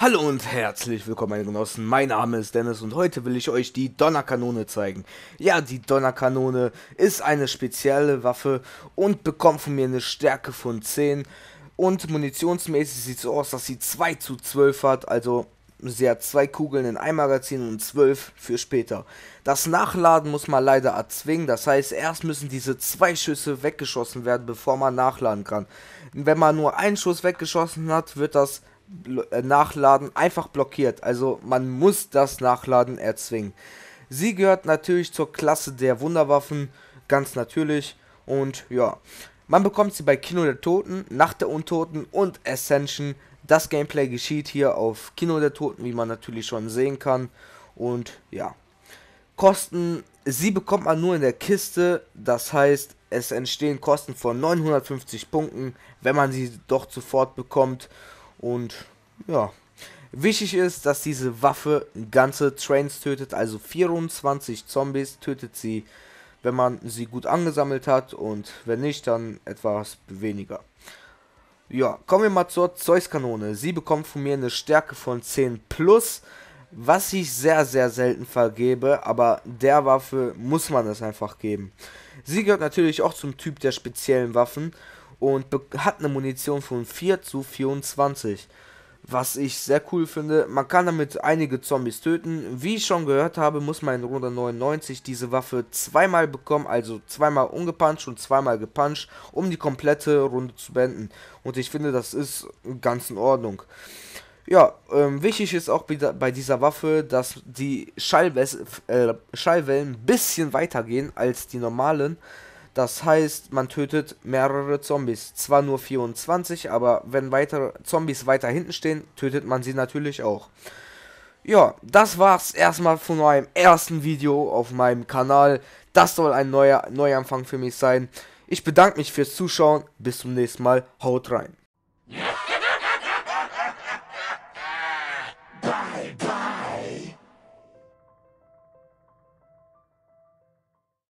Hallo und herzlich willkommen meine Genossen, mein Name ist Dennis und heute will ich euch die Donnerkanone zeigen. Ja, die Donnerkanone ist eine spezielle Waffe und bekommt von mir eine Stärke von 10 und munitionsmäßig sieht so aus, dass sie 2 zu 12 hat, also sie hat 2 Kugeln in einem Magazin und 12 für später. Das Nachladen muss man leider erzwingen, das heißt erst müssen diese 2 Schüsse weggeschossen werden, bevor man nachladen kann. Wenn man nur einen Schuss weggeschossen hat, wird das äh, Nachladen einfach blockiert. Also man muss das Nachladen erzwingen. Sie gehört natürlich zur Klasse der Wunderwaffen, ganz natürlich. Und ja, man bekommt sie bei Kino der Toten, Nacht der Untoten und Ascension. Das Gameplay geschieht hier auf Kino der Toten, wie man natürlich schon sehen kann. Und ja, Kosten, sie bekommt man nur in der Kiste. Das heißt, es entstehen Kosten von 950 Punkten, wenn man sie doch sofort bekommt. Und ja, Wichtig ist, dass diese Waffe ganze Trains tötet, also 24 Zombies tötet sie, wenn man sie gut angesammelt hat und wenn nicht, dann etwas weniger. Ja, kommen wir mal zur Zeus-Kanone. Sie bekommt von mir eine Stärke von 10 plus, was ich sehr, sehr selten vergebe, aber der Waffe muss man es einfach geben. Sie gehört natürlich auch zum Typ der speziellen Waffen und hat eine Munition von 4 zu 24. Was ich sehr cool finde, man kann damit einige Zombies töten. Wie ich schon gehört habe, muss man in Runde 99 diese Waffe zweimal bekommen, also zweimal ungepuncht und zweimal gepuncht, um die komplette Runde zu beenden. Und ich finde, das ist ganz in Ordnung. Ja, ähm, wichtig ist auch bei dieser Waffe, dass die Schallwes äh, Schallwellen ein bisschen weiter gehen als die normalen. Das heißt, man tötet mehrere Zombies. Zwar nur 24, aber wenn weitere Zombies weiter hinten stehen, tötet man sie natürlich auch. Ja, das war's erstmal von meinem ersten Video auf meinem Kanal. Das soll ein neuer Neuanfang für mich sein. Ich bedanke mich fürs Zuschauen. Bis zum nächsten Mal. Haut rein.